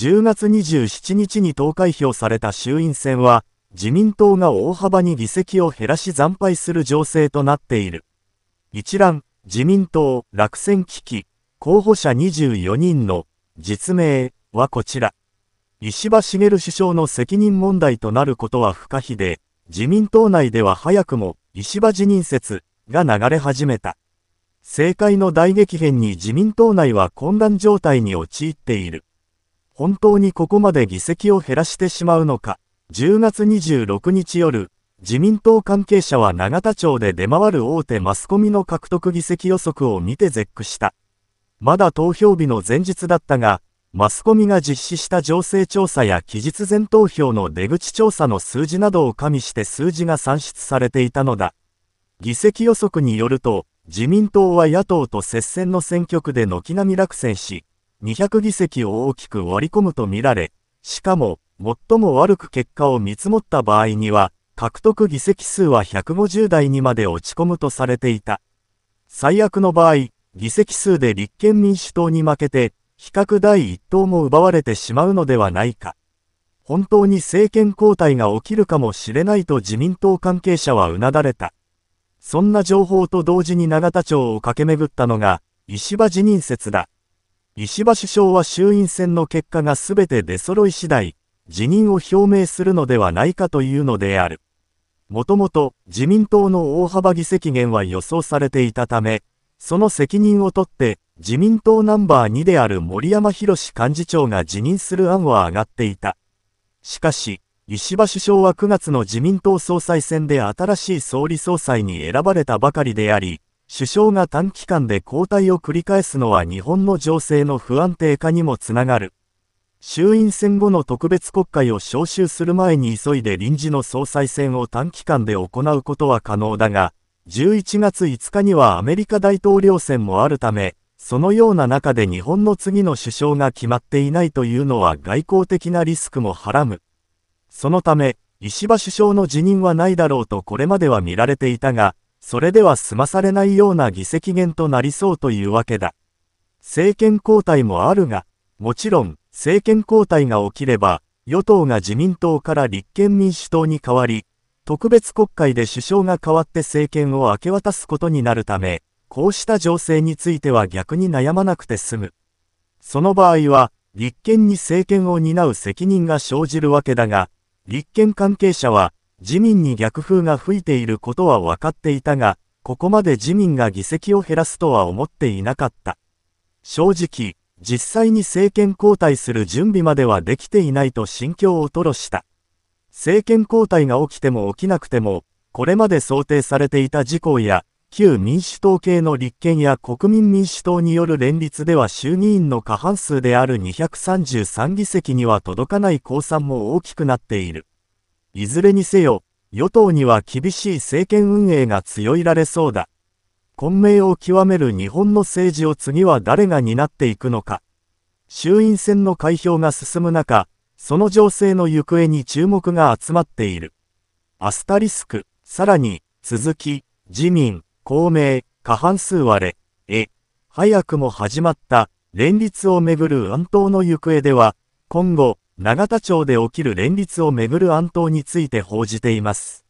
10月27日に投開票された衆院選は、自民党が大幅に議席を減らし惨敗する情勢となっている。一覧、自民党落選危機、候補者24人の実名はこちら。石破茂首相の責任問題となることは不可避で、自民党内では早くも石破辞任説が流れ始めた。政界の大激変に自民党内は混乱状態に陥っている。本当にここまで議席を減らしてしまうのか。10月26日夜、自民党関係者は永田町で出回る大手マスコミの獲得議席予測を見て絶句した。まだ投票日の前日だったが、マスコミが実施した情勢調査や期日前投票の出口調査の数字などを加味して数字が算出されていたのだ。議席予測によると、自民党は野党と接戦の選挙区で軒並み落選し、200議席を大きく割り込むとみられ、しかも、最も悪く結果を見積もった場合には、獲得議席数は150台にまで落ち込むとされていた。最悪の場合、議席数で立憲民主党に負けて、比較第一党も奪われてしまうのではないか。本当に政権交代が起きるかもしれないと自民党関係者はうなだれた。そんな情報と同時に永田町を駆け巡ったのが、石破辞任説だ。石破首相は衆院選の結果が全て出揃い次第、辞任を表明するのではないかというのである。もともと自民党の大幅議席減は予想されていたため、その責任を取って自民党ナンバー2である森山博幹事長が辞任する案は上がっていた。しかし、石破首相は9月の自民党総裁選で新しい総理総裁に選ばれたばかりであり、首相が短期間で交代を繰り返すのは日本の情勢の不安定化にもつながる。衆院選後の特別国会を召集する前に急いで臨時の総裁選を短期間で行うことは可能だが、11月5日にはアメリカ大統領選もあるため、そのような中で日本の次の首相が決まっていないというのは外交的なリスクもはらむ。そのため、石破首相の辞任はないだろうとこれまでは見られていたが、それでは済まされないような議席減となりそうというわけだ。政権交代もあるが、もちろん政権交代が起きれば、与党が自民党から立憲民主党に代わり、特別国会で首相が代わって政権を明け渡すことになるため、こうした情勢については逆に悩まなくて済む。その場合は、立憲に政権を担う責任が生じるわけだが、立憲関係者は、自民に逆風が吹いていることは分かっていたが、ここまで自民が議席を減らすとは思っていなかった。正直、実際に政権交代する準備まではできていないと心境を吐露した。政権交代が起きても起きなくても、これまで想定されていた事項や、旧民主党系の立憲や国民民主党による連立では衆議院の過半数である233議席には届かない公算も大きくなっている。いずれにせよ、与党には厳しい政権運営が強いられそうだ。混迷を極める日本の政治を次は誰が担っていくのか。衆院選の開票が進む中、その情勢の行方に注目が集まっている。アスタリスク、さらに、続き、自民、公明、過半数割れ、え、早くも始まった、連立をめぐる安党の行方では、今後、永田町で起きる連立をめぐる暗闘について報じています。